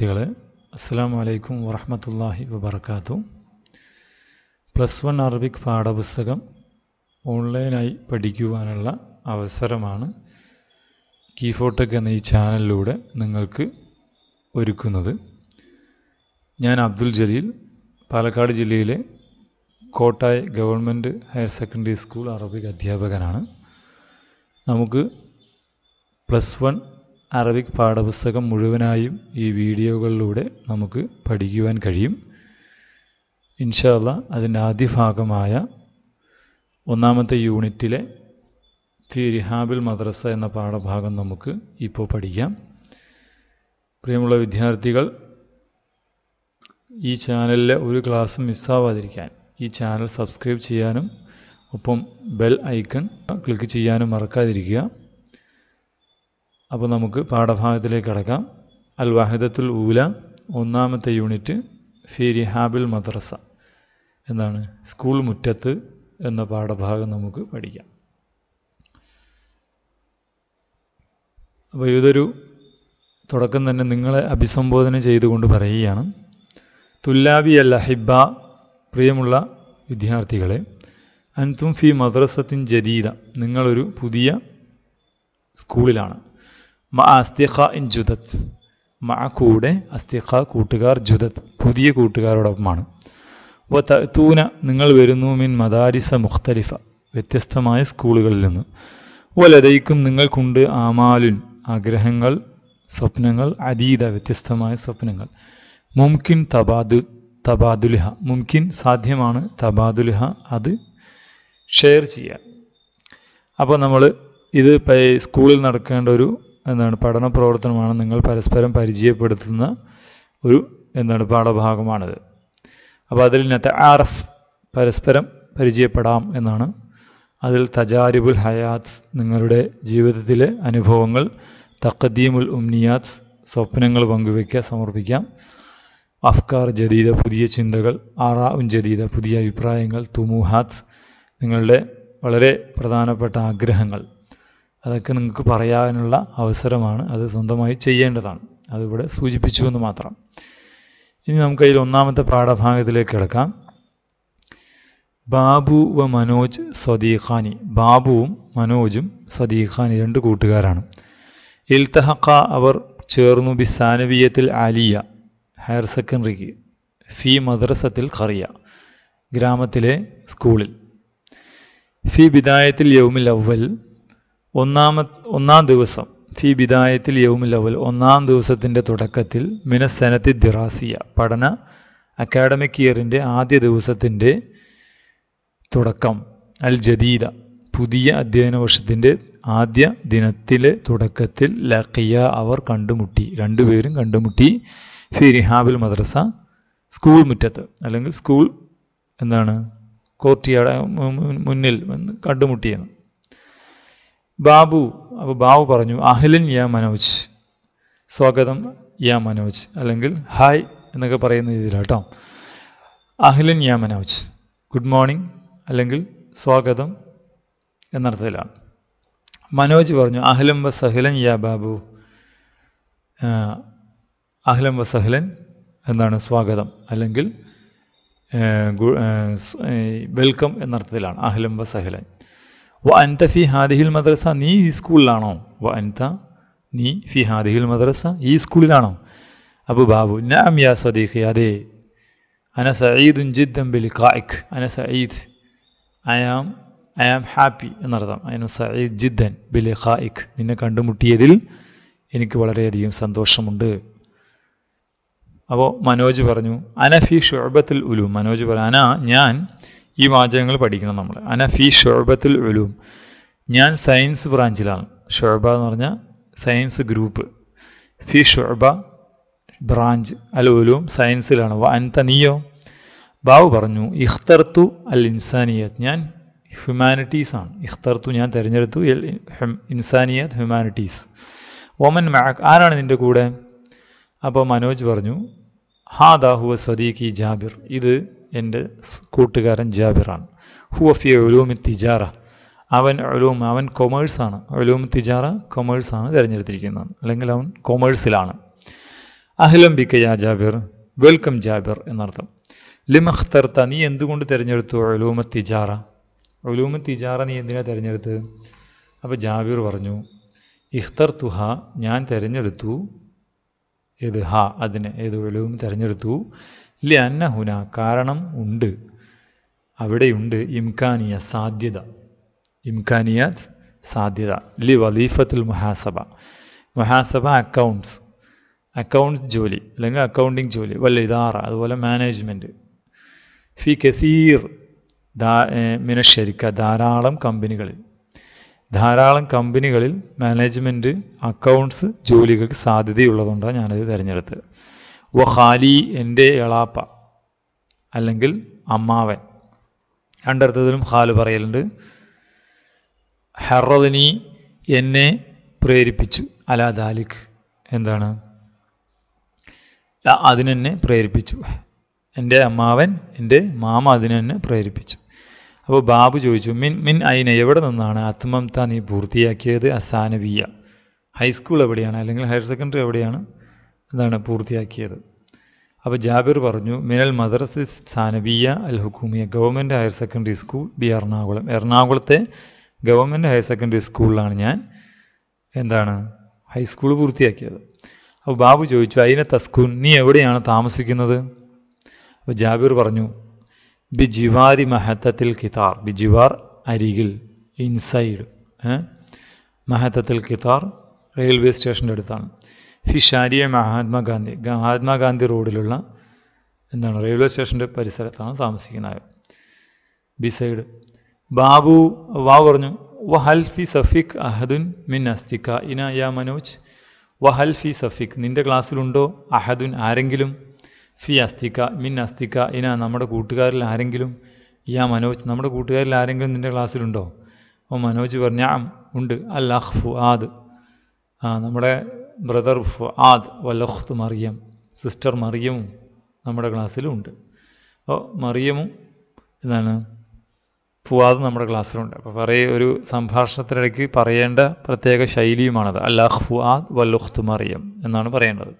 വിദ്യാർത്ഥികളെ അസ്സാം വലൈക്കും വറഹമത്തല്ലാഹി വബർക്കാത്തു പ്ലസ് വൺ അറബിക് പാഠപുസ്തകം ഓൺലൈനായി പഠിക്കുവാനുള്ള അവസരമാണ് കീഫോട്ടക് എന്ന ഈ ചാനലിലൂടെ നിങ്ങൾക്ക് ഒരുക്കുന്നത് ഞാൻ അബ്ദുൽ ജലീൽ പാലക്കാട് ജില്ലയിലെ Kottayi government higher secondary school Arabic അധ്യാപകനാണ് നമുക്ക് പ്ലസ് വൺ അറബിക് പാഠപുസ്തകം മുഴുവനായും ഈ വീഡിയോകളിലൂടെ നമുക്ക് പഠിക്കുവാൻ കഴിയും ഇൻഷല്ല അതിൻ്റെ ആദ്യ ഭാഗമായ ഒന്നാമത്തെ യൂണിറ്റിലെ ഫി റിഹാബിൽ മദ്രസ എന്ന പാഠഭാഗം നമുക്ക് ഇപ്പോൾ പഠിക്കാം പ്രിയമുള്ള വിദ്യാർത്ഥികൾ ഈ ചാനലിലെ ഒരു ക്ലാസ്സും മിസ്സാവാതിരിക്കാൻ ഈ ചാനൽ സബ്സ്ക്രൈബ് ചെയ്യാനും ഒപ്പം ബെൽ ഐക്കൺ ക്ലിക്ക് ചെയ്യാനും മറക്കാതിരിക്കുക അപ്പോൾ നമുക്ക് പാഠഭാഗത്തിലേക്ക് കടക്കാം അൽ വാഹിദത്തുൽ ഊല ഒന്നാമത്തെ യൂണിറ്റ് ഫി മദ്രസ എന്നാണ് സ്കൂൾ മുറ്റത്ത് എന്ന പാഠഭാഗം നമുക്ക് പഠിക്കാം അപ്പോൾ ഇതൊരു തുടക്കം തന്നെ നിങ്ങളെ അഭിസംബോധന ചെയ്തുകൊണ്ട് പറയുകയാണ് തുല്ലാബി അല്ല ഹിബ പ്രിയമുള്ള വിദ്യാർത്ഥികളെ അൻതും ഫി മദ്രസത്തിൻ ജദീദ നിങ്ങളൊരു പുതിയ സ്കൂളിലാണ് മാ അസ്തിഖ ഇൻ ജുദത്ത് മ കൂടെ അസ്തിഖ കൂട്ടുകാർ ജുദത്ത് പുതിയ കൂട്ടുകാരോടൊപ്പമാണ് വ തൂന നിങ്ങൾ വരുന്നു മിൻ മദാരിസ മുഖ്തലിഫ വ്യത്യസ്തമായ സ്കൂളുകളിൽ നിന്ന് വലതയ്ക്കും നിങ്ങൾക്കുണ്ട് ആമാലുൻ ആഗ്രഹങ്ങൾ സ്വപ്നങ്ങൾ അതീത വ്യത്യസ്തമായ സ്വപ്നങ്ങൾ മുംകിൻ തബാദു തബാദുലിഹ മുംകിൻ സാധ്യമാണ് തബാദുലിഹ അത് ഷെയർ ചെയ്യാൻ അപ്പോൾ നമ്മൾ ഇത് സ്കൂളിൽ നടക്കേണ്ട ഒരു എന്താണ് പഠന പ്രവർത്തനമാണ് നിങ്ങൾ പരസ്പരം പരിചയപ്പെടുത്തുന്ന ഒരു എന്താണ് പാഠഭാഗമാണിത് അപ്പോൾ അതിൽ ഇന്നത്തെ ആർഫ് പരസ്പരം പരിചയപ്പെടാം എന്നാണ് അതിൽ തജാരിബുൽ ഹയാത്സ് നിങ്ങളുടെ ജീവിതത്തിലെ അനുഭവങ്ങൾ തക്കദീമുൽ ഉംനിയാത്സ് സ്വപ്നങ്ങൾ പങ്കുവയ്ക്കുക സമർപ്പിക്കാം അഫ്കാർ ജദീദ പുതിയ ചിന്തകൾ ആറാ ഉൻ ജദീദ പുതിയ അഭിപ്രായങ്ങൾ തുമുഹാത്സ് നിങ്ങളുടെ വളരെ പ്രധാനപ്പെട്ട ആഗ്രഹങ്ങൾ അതൊക്കെ നിങ്ങൾക്ക് പറയാനുള്ള അവസരമാണ് അത് സ്വന്തമായി ചെയ്യേണ്ടതാണ് അതിവിടെ സൂചിപ്പിച്ചു എന്ന് മാത്രം ഇനി നമുക്ക് അതിൽ ഒന്നാമത്തെ പാഠഭാഗത്തിലേക്ക് കിടക്കാം ബാബു വ മനോജ് സ്വദീഖാനി ബാബുവും മനോജും സ്വദീഖാനി രണ്ട് കൂട്ടുകാരാണ് ഇൽത്തഹക്ക അവർ ചേർന്നു ബി സാനവിയത്തിൽ ആലിയ ഹയർ സെക്കൻഡറിക്ക് ഫി മദ്രസത്തിൽ ഖറിയ ഗ്രാമത്തിലെ സ്കൂളിൽ ഫി ബിദായത്തിൽ യൗമിൽ അവൽ ഒന്നാമ ഒന്നാം ദിവസം ഫി ബിദായത്തിൽ യൗമിൽ അവൽ ഒന്നാം ദിവസത്തിൻ്റെ തുടക്കത്തിൽ മിനസനത്തി ദിറാസിയ പഠന അക്കാഡമിക് ഇയറിൻ്റെ ആദ്യ ദിവസത്തിൻ്റെ തുടക്കം അൽ ജദീദ പുതിയ അധ്യയന വർഷത്തിൻ്റെ ആദ്യ ദിനത്തിലെ തുടക്കത്തിൽ ലക്കിയ അവർ കണ്ടുമുട്ടി രണ്ടുപേരും കണ്ടുമുട്ടി ഫി റിഹാബിൽ മദ്രസ സ്കൂൾ മുറ്റത്ത് അല്ലെങ്കിൽ സ്കൂൾ എന്താണ് കോർട്ടിയാട മുന്നിൽ കണ്ടുമുട്ടിയെന്ന് ബാബു അപ്പോൾ ബാബു പറഞ്ഞു അഹ്ലിൻ യാ മനോജ് സ്വാഗതം യാ മനോജ് അല്ലെങ്കിൽ ഹായ് എന്നൊക്കെ പറയുന്ന കേട്ടോ അഹ്ലിൻ യാ മനോജ് ഗുഡ് മോർണിംഗ് അല്ലെങ്കിൽ സ്വാഗതം എന്നർത്ഥത്തിലാണ് മനോജ് പറഞ്ഞു അഹ്ലം വസഹ്ലൻ യാ ബാബു അഹ്ലം വസഹ്ലൻ എന്നാണ് സ്വാഗതം അല്ലെങ്കിൽ വെൽക്കം എന്നർത്ഥത്തിലാണ് അഹ്ലം വസഹ്ലൻ വ അൻത ഫി ഹാദിഹിൽ മദ്രസ നീ ഈ സ്കൂളിലാണോ വ അൻത നീ ഫി ഹാദിഹിൽ മദ്രസ ഈ സ്കൂളിലാണോ അബു ബാബു നാം യാ സദീഖി അതെ അന സഈദുൻ ജിദ്ദൻ ബിൽ കായിഖ് അന സഈദ് I am I am happy എന്നർത്ഥം അന സഈദ് ജിദ്ദൻ ബിൽ ഖായിഖ് നിന്നെ കണ്ടുമുട്ടിയതിൽ എനിക്ക് വളരെയധികം സന്തോഷമുണ്ട് അപ്പോൾ മനോജ് പറഞ്ഞു അന ഫി ഷുഅബത്തുൽ ഉലു മനോജ് പറഞ്ഞു അന ഞാൻ ഈ വാചകങ്ങൾ പഠിക്കണം നമ്മൾ അന ഫി ഷോഭത്തിൽ ഒലൂം ഞാൻ സയൻസ് ബ്രാഞ്ചിലാണ് ഷോഭ എന്ന് പറഞ്ഞാൽ സയൻസ് ഗ്രൂപ്പ് ഫി ഷോഭ ബ്രാഞ്ച് അൽ ഒലും സയൻസിലാണ് അനത്ത നീയോ ബാബു പറഞ്ഞു ഇഖ്തർത്തു അൽ ഇൻസാനിയത് ഞാൻ ഹ്യൂമാനിറ്റീസ് ആണ് ഇഖ്തർത്തു ഞാൻ തിരഞ്ഞെടുത്തു ഇൻസാനിയത് ഹ്യൂമാനിറ്റീസ് ഓമൻ മാക് ആരാണ് നിൻ്റെ കൂടെ അപ്പോൾ മനോജ് പറഞ്ഞു ഹാദാ ഹുവ സദീഖി ജാബിർ ഇത് എൻ്റെ കൂട്ടുകാരൻ ജാബിറാണ് യു ഒലൂമി തിജാറ അവൻ ഒലൂം അവൻ കൊമേഴ്സാണ് ഒലൂമി തിജാറ കൊമേഴ്സാണ് തിരഞ്ഞെടുത്തിരിക്കുന്നത് അല്ലെങ്കിൽ അവൻ കൊമേഴ്സിലാണ് അഹ്ലം ബിക്ക യാ ജാബിർ വെൽക്കം ജാബിർ എന്നർത്ഥം ലിമഖ്തർത്ത നീ എന്തുകൊണ്ട് തിരഞ്ഞെടുത്തു ഒലൂമ തിജാറ ഒലൂമ തിജാറ നീ എന്തിനാ തിരഞ്ഞെടുത്ത് അപ്പോൾ ജാബിർ പറഞ്ഞു ഇഖ്തർ തുഹ ഞാൻ തിരഞ്ഞെടുത്തു ഏത് ഹ അതിനെ ഏത് ഒലൂമ തിരഞ്ഞെടുത്തു ലി അന്നഹുന കാരണം ഉണ്ട് അവിടെയുണ്ട് ഇംഖാനിയ സാധ്യത ഇംഖാനിയ സാധ്യത ലി വലീഫത്തുൽ മുഹാസബ മുഹാസബ അക്കൗണ്ട്സ് അക്കൗണ്ട് ജോലി അല്ലെങ്കിൽ അക്കൗണ്ടിങ് ജോലി വല്ല ഇതാറ അതുപോലെ മാനേജ്മെൻറ്റ് ഫി കസീർ മിനശരിക്ക ധാരാളം കമ്പനികളിൽ ധാരാളം കമ്പനികളിൽ മാനേജ്മെൻറ്റ് അക്കൗണ്ട്സ് ജോലികൾക്ക് സാധ്യതയുള്ളതുകൊണ്ടാണ് ഞാനത് തിരഞ്ഞെടുത്തത് വ ഖാലി എൻ്റെ എളാപ്പ അല്ലെങ്കിൽ അമ്മാവൻ രണ്ടർത്ഥത്തിലും ഹാല് പറയലുണ്ട് ഹറവനി എന്നെ പ്രേരിപ്പിച്ചു അലാ ദാലിഖ് എന്താണ് അതിനെന്നെ പ്രേരിപ്പിച്ചു എൻ്റെ അമ്മാവൻ എൻ്റെ മാമ അതിനെന്നെ പ്രേരിപ്പിച്ചു അപ്പോൾ ബാബു ചോദിച്ചു മിൻ മിൻ അയിന എവിടെ നിന്നാണ് അത്മംത നീ പൂർത്തിയാക്കിയത് അസാനവിയ ഹൈസ്കൂൾ എവിടെയാണ് അല്ലെങ്കിൽ ഹയർ സെക്കൻഡറി എവിടെയാണ് എന്താണ് പൂർത്തിയാക്കിയത് അപ്പോൾ ജാബിർ പറഞ്ഞു മിനൽ മദ്രസ് സാനബിയ അൽ ഹുക്കൂമിയ ഗവൺമെൻറ് ഹയർ സെക്കൻഡറി സ്കൂൾ ബി എറണാകുളം എറണാകുളത്തെ ഗവൺമെൻറ് ഹയർ സെക്കൻഡറി സ്കൂളിലാണ് ഞാൻ എന്താണ് ഹൈസ്കൂൾ പൂർത്തിയാക്കിയത് അപ്പോൾ ബാബു ചോദിച്ചു അതിനെ തസ്കുൻ നീ എവിടെയാണ് താമസിക്കുന്നത് അപ്പോൾ ജാബിർ പറഞ്ഞു ബി ജിവാരി മഹത്തത്തിൽ കിതാർ ബി ജിവാർ അരികിൽ ഇൻസൈഡ് മഹത്തത്തിൽ കിതാർ റെയിൽവേ സ്റ്റേഷൻ്റെ അടുത്താണ് ഫിഷാരിയ മഹാത്മാഗാന്ധി മഹാത്മാഗാന്ധി റോഡിലുള്ള എന്താണ് റെയിൽവേ സ്റ്റേഷൻ്റെ പരിസരത്താണ് താമസിക്കുന്നത് ബി സൈഡ് ബാബു വാ പറഞ്ഞു വഹൽ ഫി സഫിഖ് അഹദുൻ മിൻ അസ്തിക്ക ഇന യാ മനോജ് വഹൽ ഫി സഫിഖ് നിൻ്റെ ക്ലാസ്സിലുണ്ടോ അഹദുൻ ആരെങ്കിലും ഫി അസ്തിക്ക മിൻ അസ്തിക്ക ഇന നമ്മുടെ കൂട്ടുകാരിൽ ആരെങ്കിലും യാ മനോജ് നമ്മുടെ കൂട്ടുകാരിൽ ആരെങ്കിലും നിൻ്റെ ക്ലാസ്സിലുണ്ടോ അപ്പോൾ മനോജ് പറഞ്ഞ ഉണ്ട് അൽ അഹ്ഫു ആദ് ആ നമ്മുടെ ബ്രദർ ഫുആദ് വല്ലഹ്ത്ത് മറിയം സിസ്റ്റർ മറിയമും നമ്മുടെ ക്ലാസ്സിലുണ്ട് അപ്പോൾ മറിയമും എന്താണ് ഫുവാദ് നമ്മുടെ ക്ലാസ്സിലുണ്ട് അപ്പോൾ പറയ ഒരു സംഭാഷണത്തിനിടയ്ക്ക് പറയേണ്ട പ്രത്യേക ശൈലിയുമാണത് അല്ലാഹ് ഫുആദ് വല്ലുഖ്തു മറിയം എന്നാണ് പറയേണ്ടത്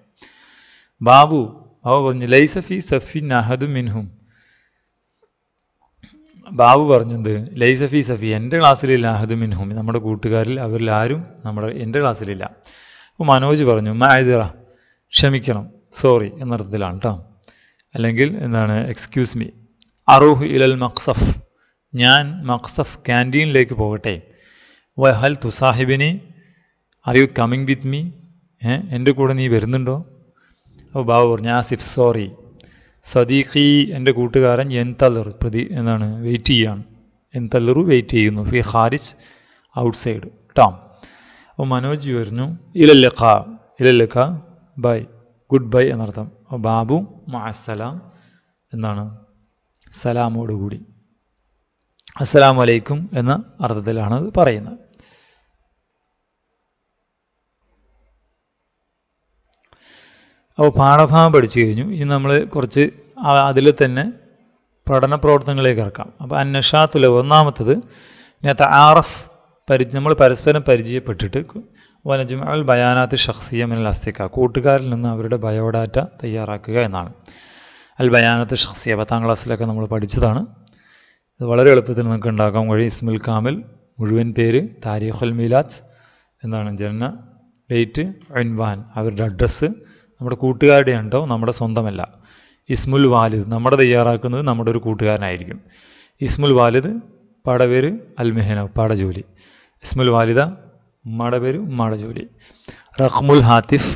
ബാബു ബാബു പറഞ്ഞു ലൈസഫി സഫി നഹദു മിൻഹും ബാബു പറഞ്ഞത് ലൈസഫി സഫി എൻ്റെ ക്ലാസ്സിലില്ല അഹദു മിൻഹും നമ്മുടെ കൂട്ടുകാരിൽ അവരിൽ ആരും നമ്മുടെ എൻ്റെ ക്ലാസ്സിലില്ല അപ്പോൾ മനോജ് പറഞ്ഞു മായതിറ ക്ഷമിക്കണം സോറി എന്നർത്ഥത്തിലാണ് കേട്ടോ അല്ലെങ്കിൽ എന്താണ് എക്സ്ക്യൂസ് മീ അറുഹ് ഇലൽ മക്സഫ് ഞാൻ മക്സഫ് ക്യാൻറ്റീനിലേക്ക് പോകട്ടെ വ ഹൽ തുസാഹിബിനി are you coming with me എൻ്റെ കൂടെ നീ വരുന്നുണ്ടോ അപ്പോൾ ബാബു പറഞ്ഞു ആസിഫ് സോറി സദീഖി എൻ്റെ കൂട്ടുകാരൻ തല്ലറു പ്രതി എന്താണ് വെയിറ്റ് എൻ എൻതലറു വെയിറ്റ് ചെയ്യുന്നു ഫി ഹാരിജ് ഔട്ട്സൈഡ് ടോം അപ്പോൾ മനോജ് പറഞ്ഞു ഇലല്ലഖ ഇലല്ലഖ ബൈ ഗുഡ് ബൈ എന്നർത്ഥം ബാബു മാസലാം എന്നാണ് സലാമോടുകൂടി അസ്സലാമു അലൈക്കും എന്ന അർത്ഥത്തിലാണ് അത് പറയുന്നത് അപ്പോൾ പാഠഭാഗം പഠിച്ചു കഴിഞ്ഞു ഇനി നമ്മൾ കുറച്ച് അതിൽ തന്നെ പഠന പ്രവർത്തനങ്ങളിലേക്ക് ഇറക്കാം അപ്പോൾ അന്നഷാത്തുല ഒന്നാമത്തത് നത്ത ആറഫ് പരി നമ്മൾ പരസ്പരം പരിചയപ്പെട്ടിട്ട് വനജുമൽ ബയാനാത്ത് ഷഖ്സിയം എന്ന ലസ്തിക്ക കൂട്ടുകാരിൽ നിന്ന് അവരുടെ ബയോഡാറ്റ തയ്യാറാക്കുക എന്നാണ് അൽ ബയാനാത്ത് ഷഖ്സിയ പത്താം ക്ലാസ്സിലൊക്കെ നമ്മൾ പഠിച്ചതാണ് ഇത് വളരെ എളുപ്പത്തിൽ നമുക്ക് ഉണ്ടാക്കാൻ വഴി ഇസ്മിൽ കാമിൽ മുഴുവൻ പേര് താരിഖുൽ മിലാദ് എന്നാണ് ജനന ഡേറ്റ് അൻവാൻ അവരുടെ അഡ്രസ്സ് നമ്മുടെ കൂട്ടുകാരുടെ ഉണ്ടോ നമ്മുടെ സ്വന്തമല്ല ഇസ്മുൽ വാലിദ് നമ്മുടെ തയ്യാറാക്കുന്നത് നമ്മുടെ ഒരു കൂട്ടുകാരനായിരിക്കും ഇസ്മുൽ വാലിദ് പാടവേര് അൽമെഹന പാടജോലി ഇസ്മുൽ വാലിദ മടപേരു പേര് ജോലി റഹ്മുൽ ഹാത്തിഫ്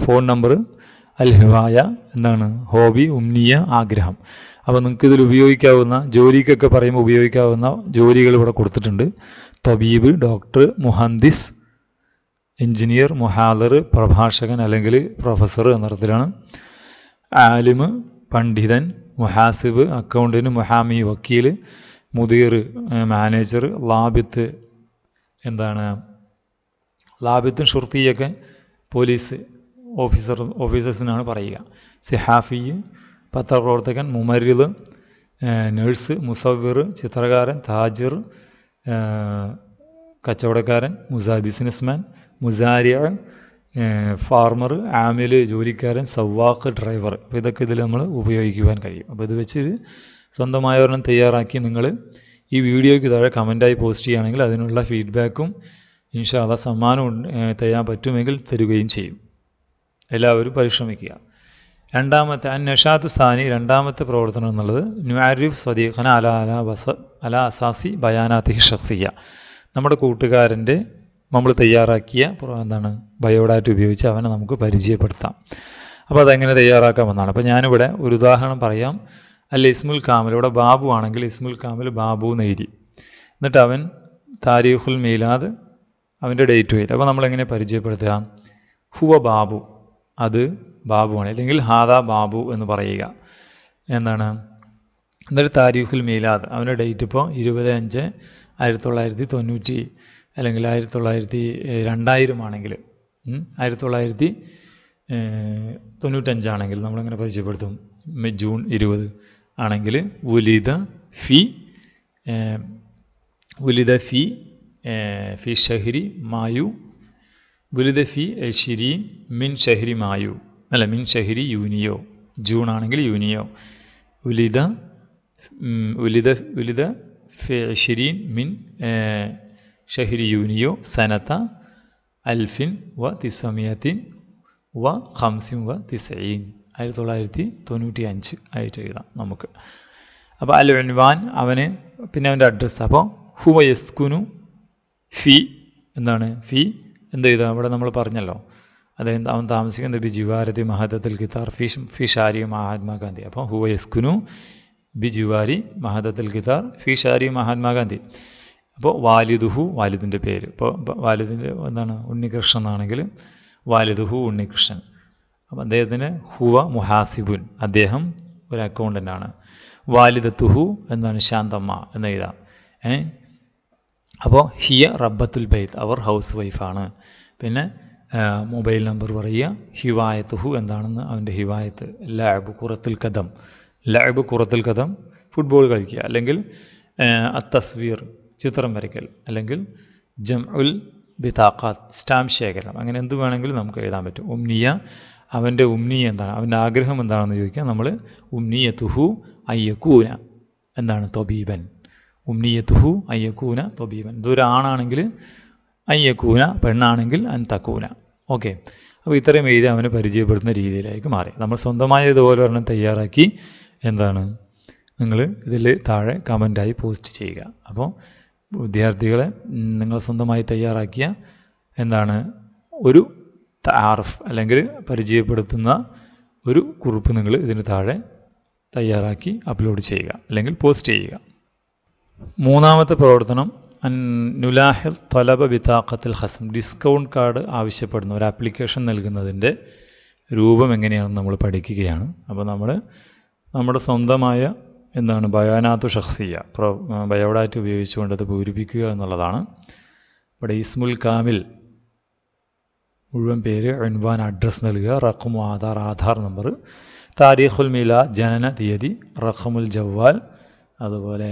ഫോൺ നമ്പർ അൽ ഹിവായ എന്താണ് ഹോബി ഉംനിയ ആഗ്രഹം അപ്പോൾ നിങ്ങൾക്ക് ഇതിൽ ഉപയോഗിക്കാവുന്ന ജോലിക്കൊക്കെ പറയുമ്പോൾ ഉപയോഗിക്കാവുന്ന ജോലികൾ ഇവിടെ കൊടുത്തിട്ടുണ്ട് തബീബ് ഡോക്ടർ മുഹന്ദിസ് എഞ്ചിനീയർ മുഹാദർ പ്രഭാഷകൻ അല്ലെങ്കിൽ പ്രൊഫസർ എന്നർത്ഥത്തിലാണ് ആലിമ് പണ്ഡിതൻ മുഹാസിബ് അക്കൗണ്ടൻറ്റ് മുഹാമി വക്കീൽ മുദീർ മാനേജർ ലാബിത്ത് എന്താണ് ലാബിത്തും ഷുർത്തിയൊക്കെ പോലീസ് ഓഫീസർ ഓഫീസേഴ്സിനാണ് പറയുക സിഹാഫി പത്രപ്രവർത്തകൻ മുമരിദ് നേഴ്സ് മുസവിർ ചിത്രകാരൻ താജിർ കച്ചവടക്കാരൻ മുസാ ബിസിനസ്മാൻ മുസാരിയ ഫാർമർ ആമിൽ ജോലിക്കാരൻ സവ്വാക്ക് ഡ്രൈവർ അപ്പോൾ ഇതൊക്കെ ഇതിൽ നമ്മൾ ഉപയോഗിക്കുവാൻ കഴിയും അപ്പോൾ ഇത് വെച്ച് സ്വന്തമായ ഒരെണ്ണം തയ്യാറാക്കി നിങ്ങൾ ഈ വീഡിയോയ്ക്ക് താഴെ കമൻറ്റായി പോസ്റ്റ് ചെയ്യുകയാണെങ്കിൽ അതിനുള്ള ഫീഡ്ബാക്കും ഇൻഷാല്ല സമ്മാനവും തരാൻ പറ്റുമെങ്കിൽ തരുകയും ചെയ്യും എല്ലാവരും പരിശ്രമിക്കുക രണ്ടാമത്തെ അന്നഷാത്തു സാനി രണ്ടാമത്തെ പ്രവർത്തനം എന്നുള്ളത് ന്യൂആരിഫ് സ്വദീഖന അല അല വസ അല അസാസി ബയാനാത്തി ഷസിയ നമ്മുടെ കൂട്ടുകാരൻ്റെ നമ്മൾ തയ്യാറാക്കിയ എന്താണ് ബയോഡാറ്റ ഉപയോഗിച്ച് അവനെ നമുക്ക് പരിചയപ്പെടുത്താം അപ്പോൾ അതെങ്ങനെ തയ്യാറാക്കാമെന്നാണ് അപ്പോൾ ഞാനിവിടെ ഒരു ഉദാഹരണം പറയാം അല്ല ഇസ്മുൽ കാമൽ ഇവിടെ ബാബു ആണെങ്കിൽ ഇസ്മുൽ കാമൽ ബാബു എന്ന് എഴുതി എന്നിട്ട് അവൻ താരീഖുൽ മീലാദ് അവൻ്റെ ഡേറ്റ് എഴുതി അപ്പോൾ നമ്മളെങ്ങനെ പരിചയപ്പെടുത്തുക ഹുവ ബാബു അത് ബാബുവാണ് അല്ലെങ്കിൽ ഹാദ ബാബു എന്ന് പറയുക എന്നാണ് എന്നിട്ട് താരീഖുൽ മീലാദ് അവൻ്റെ ഡേറ്റ് ഇപ്പോൾ ഇരുപത് അഞ്ച് ആയിരത്തി തൊള്ളായിരത്തി തൊണ്ണൂറ്റി അല്ലെങ്കിൽ ആയിരത്തി തൊള്ളായിരത്തി രണ്ടായിരം ആണെങ്കിൽ ആയിരത്തി തൊള്ളായിരത്തി തൊണ്ണൂറ്റഞ്ചാണെങ്കിൽ നമ്മളെങ്ങനെ പരിചയപ്പെടുത്തും ജൂൺ ഇരുപത് ആണെങ്കിൽ ഉലിത ഫി ഉലിത ഫി ഫി ഷഹരി മായു ഉലിത ഫി ഷിരി മിൻ ഷഹരി മായു അല്ല മിൻ ഷഹരി യൂനിയോ ജൂൺ ആണെങ്കിൽ യൂനിയോ ഉലിത ഉലിത ഉലിത ഫി മിൻ ഷഹരി യൂനിയോ സനത അൽഫിൻ വ തിസമിയത്തിൻ വ ഹംസിൻ വ തിസീൻ ആയിരത്തി തൊള്ളായിരത്തി തൊണ്ണൂറ്റി അഞ്ച് ആയിട്ട് എഴുതാം നമുക്ക് അപ്പോൾ അൽ ഉൻവാൻ അവന് പിന്നെ അവൻ്റെ അഡ്രസ്സ് അപ്പോൾ ഹുവ യസ്കുനു ഫി എന്താണ് ഫി എന്ത് അവിടെ നമ്മൾ പറഞ്ഞല്ലോ അദ്ദേഹം അവൻ താമസിക്കുന്നത് ബി ജിവാരതി മഹദത്തിൽ കിതാർ ഫി ഫി ഷാരി മഹാത്മാഗാന്ധി അപ്പോൾ ഹുവ യസ്കുനു ബി ജിവാരി മഹദത്തിൽ കിതാർ ഫി ഷാരി മഹാത്മാഗാന്ധി അപ്പോൾ വാലിദുഹു വാലിദിൻ്റെ പേര് ഇപ്പോൾ വാലിദിൻ്റെ എന്താണ് ഉണ്ണികൃഷ്ണൻ എന്നാണെങ്കിൽ വാലിദുഹു ഉണ്ണികൃഷ്ണൻ അപ്പം അദ്ദേഹത്തിന് ഹുവ മുഹാസിബുൻ അദ്ദേഹം ഒരു അക്കൗണ്ടൻ്റ് ആണ് വാലിദ തുഹു എന്നാണ് ശാന്തമ്മ എന്ന് എഴുതാം ഏ അപ്പോൾ ഹിയ റബ്ബത്തുൽ ബൈത്ത് അവർ ഹൗസ് വൈഫാണ് പിന്നെ മൊബൈൽ നമ്പർ പറയുക ഹിവായത്തുഹു എന്താണെന്ന് അവൻ്റെ ഹിവായത്ത് ലാബ് കുറത്തിൽ കഥം ലാബ് കുറത്തിൽ കഥം ഫുട്ബോൾ കളിക്കുക അല്ലെങ്കിൽ അത്തസ്വീർ ചിത്രം വരയ്ക്കൽ അല്ലെങ്കിൽ ജം ഉൽ ബിതാഖാത്ത് സ്റ്റാമ്പ് ശേഖരണം അങ്ങനെ എന്ത് വേണമെങ്കിലും നമുക്ക് എഴുതാൻ പറ്റും ഉംനിയ അവൻ്റെ ഉമ്നി എന്താണ് അവൻ്റെ ആഗ്രഹം എന്താണെന്ന് ചോദിക്കാം നമ്മൾ തുഹു അയ്യക്കൂന എന്താണ് തൊബീബൻ തുഹു അയ്യക്കൂന തൊബീബൻ ഇതൊരാണാണെങ്കിൽ അയ്യക്കൂന പെണ്ണാണെങ്കിൽ അൻ തക്കൂന ഓക്കെ അപ്പോൾ ഇത്രയും എഴുതി അവനെ പരിചയപ്പെടുത്തുന്ന രീതിയിലേക്ക് മാറി നമ്മൾ സ്വന്തമായ ഇതുപോലെ ഒരെണ്ണം തയ്യാറാക്കി എന്താണ് നിങ്ങൾ ഇതിൽ താഴെ കമൻ്റായി പോസ്റ്റ് ചെയ്യുക അപ്പോൾ വിദ്യാർത്ഥികളെ നിങ്ങൾ സ്വന്തമായി തയ്യാറാക്കിയ എന്താണ് ഒരു താറഫ് അല്ലെങ്കിൽ പരിചയപ്പെടുത്തുന്ന ഒരു കുറിപ്പ് നിങ്ങൾ ഇതിന് താഴെ തയ്യാറാക്കി അപ്ലോഡ് ചെയ്യുക അല്ലെങ്കിൽ പോസ്റ്റ് ചെയ്യുക മൂന്നാമത്തെ പ്രവർത്തനം നുലാഹിൽ തൊലബ വിതാഖത്തിൽ ഹസം ഡിസ്കൗണ്ട് കാർഡ് ആവശ്യപ്പെടുന്ന ഒരു ആപ്ലിക്കേഷൻ നൽകുന്നതിൻ്റെ രൂപം എങ്ങനെയാണെന്ന് നമ്മൾ പഠിക്കുകയാണ് അപ്പോൾ നമ്മൾ നമ്മുടെ സ്വന്തമായ എന്താണ് ബയോനാത്തു ഷഹ്സിയ പ്രോ ബയോഡാറ്റ് ഉപയോഗിച്ചുകൊണ്ട് അത് പൂരിപ്പിക്കുക എന്നുള്ളതാണ് ഇവിടെ ഇസ്മുൽ കാമിൽ മുഴുവൻ പേര് അൻവാൻ അഡ്രസ്സ് നൽകുക റഖമു ആധാർ ആധാർ നമ്പർ താരീഖുൽ മീല ജനന തീയതി റഖമുൽ ജവ്വാൽ അതുപോലെ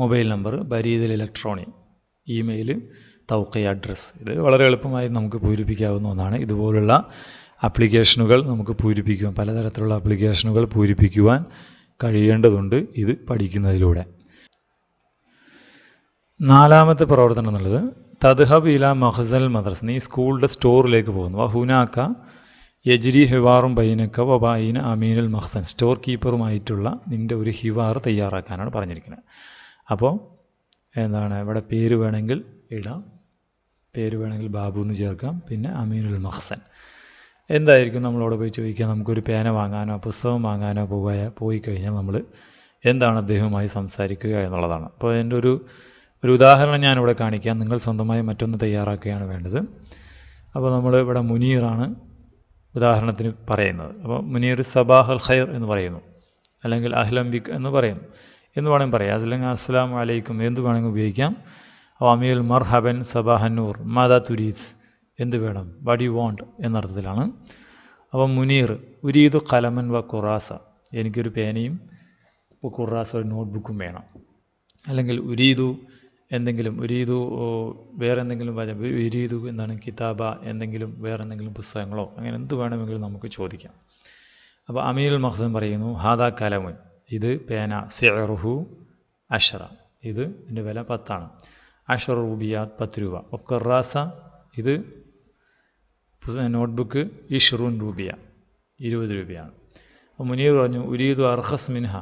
മൊബൈൽ നമ്പർ ബരീദൽ ഇലക്ട്രോണിക് ഇമെയിൽ തൗക്കെ അഡ്രസ്സ് ഇത് വളരെ എളുപ്പമായി നമുക്ക് പൂരിപ്പിക്കാവുന്ന ഒന്നാണ് ഇതുപോലുള്ള അപ്ലിക്കേഷനുകൾ നമുക്ക് പൂരിപ്പിക്കുവാൻ പലതരത്തിലുള്ള അപ്ലിക്കേഷനുകൾ പൂരിപ്പിക്കുവാൻ കഴിയേണ്ടതുണ്ട് ഇത് പഠിക്കുന്നതിലൂടെ നാലാമത്തെ പ്രവർത്തനം എന്നുള്ളത് തദ്ഹബ് ഇല മഹസൽ മദ്രസ നീ സ്കൂളിൻ്റെ സ്റ്റോറിലേക്ക് പോകുന്നു വ ഹുനാക്ക യജ്രി ഹിവാറും ബൈനക്ക വ ബൈന അമീനുൽ മഹസൻ സ്റ്റോർ കീപ്പറുമായിട്ടുള്ള നിൻ്റെ ഒരു ഹിവാർ തയ്യാറാക്കാനാണ് പറഞ്ഞിരിക്കുന്നത് അപ്പോൾ എന്താണ് ഇവിടെ പേര് വേണമെങ്കിൽ ഇടാം പേര് വേണമെങ്കിൽ ബാബു എന്ന് ചേർക്കാം പിന്നെ അമീനുൽ മഹസൻ എന്തായിരിക്കും നമ്മളോട് പോയി ചോദിക്കുക നമുക്കൊരു പേന വാങ്ങാനോ പുസ്തകം വാങ്ങാനോ പോയ പോയി കഴിഞ്ഞാൽ നമ്മൾ എന്താണ് അദ്ദേഹവുമായി സംസാരിക്കുക എന്നുള്ളതാണ് അപ്പോൾ എൻ്റെ ഒരു ഒരു ഉദാഹരണം ഞാനിവിടെ കാണിക്കാം നിങ്ങൾ സ്വന്തമായി മറ്റൊന്ന് തയ്യാറാക്കുകയാണ് വേണ്ടത് അപ്പോൾ നമ്മൾ ഇവിടെ മുനീറാണ് ഉദാഹരണത്തിന് പറയുന്നത് അപ്പോൾ മുനീർ സബാഹൽ ഖൈർ എന്ന് പറയുന്നു അല്ലെങ്കിൽ അഹ്ലം ബിക് എന്ന് പറയുന്നു എന്ന് വേണമെങ്കിൽ പറയാം അതില്ലെങ്കിൽ അസ്സലാം വലൈക്കും എന്ത് വേണമെങ്കിൽ ഉപയോഗിക്കാം അപ്പോൾ അമീൽ മർഹബൻ സബാഹന്നൂർ മാതാ തുരീദ് എന്ത് വേണം വടി വോണ്ട് എന്നർത്ഥത്തിലാണ് അപ്പോൾ മുനീർ ഉരീദ് കലമൻ വ ഖുറാസ എനിക്കൊരു പേനയും ഖുറാസ ഒരു നോട്ട്ബുക്കും വേണം അല്ലെങ്കിൽ ഉരീദു എന്തെങ്കിലും ഉരീതു വേറെ എന്തെങ്കിലും വചനം ഉരീതു എന്നാണ് കിതാബ എന്തെങ്കിലും വേറെ എന്തെങ്കിലും പുസ്തകങ്ങളോ അങ്ങനെ എന്ത് വേണമെങ്കിലും നമുക്ക് ചോദിക്കാം അപ്പോൾ അമീൽ മഹ്സൻ പറയുന്നു ഹാദാ കലമുൻ ഇത് പേന സിഅറുഹു അഷറ ഇത് ഇതിൻ്റെ വില പത്താണ് അഷറുബിയാ പത്ത് രൂപ ഒക്കറാസ ഇത് നോട്ട്ബുക്ക് ഇഷ്റൂൻ രൂപിയ ഇരുപത് രൂപയാണ് അപ്പോൾ മുനീർ പറഞ്ഞു ഉരീദു അർഹസ് മിൻഹ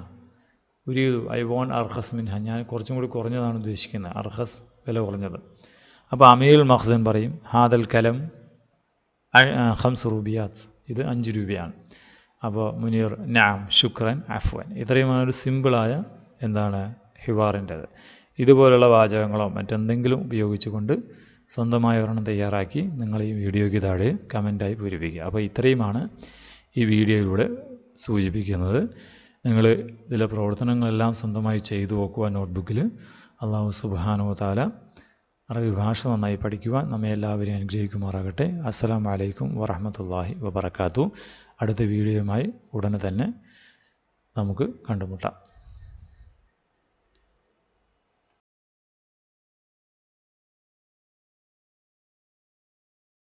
ഒരു ഐ വോണ്ട് അർഹസ് മിൻഹ ഞാൻ കുറച്ചും കൂടി കുറഞ്ഞതാണ് ഉദ്ദേശിക്കുന്നത് അർഹസ് വില കുറഞ്ഞത് അപ്പോൾ അമീറുൽ മഹ്സൻ പറയും ഹാദൽ കലം ഹംസ് റൂബിയാസ് ഇത് അഞ്ച് രൂപയാണ് അപ്പോൾ മുനീർ നാം ശുക്രൻ അഫ്വൻ ഇത്രയുമാണ് ഒരു സിമ്പിളായ എന്താണ് ഹിവാറിൻ്റേത് ഇതുപോലുള്ള വാചകങ്ങളോ മറ്റെന്തെങ്കിലും ഉപയോഗിച്ചുകൊണ്ട് സ്വന്തമായ ഒരെണ്ണം തയ്യാറാക്കി നിങ്ങൾ ഈ വീഡിയോയ്ക്ക് താഴെ കമൻറ്റായി പൂരിപ്പിക്കുക അപ്പോൾ ഇത്രയുമാണ് ഈ വീഡിയോയിലൂടെ സൂചിപ്പിക്കുന്നത് നിങ്ങൾ ഇതിലെ പ്രവർത്തനങ്ങളെല്ലാം സ്വന്തമായി ചെയ്തു നോക്കുക നോട്ട്ബുക്കിൽ അള്ളാഹു സുബാനോ താല അറബി ഭാഷ നന്നായി പഠിക്കുവാൻ നമ്മെ എല്ലാവരെയും അനുഗ്രഹിക്കുമാറാകട്ടെ അസ്സാം വലൈക്കും വറഹമത്തല്ലാഹി വബർക്കാത്തു അടുത്ത വീഡിയോയുമായി ഉടനെ തന്നെ നമുക്ക് കണ്ടുമുട്ടാം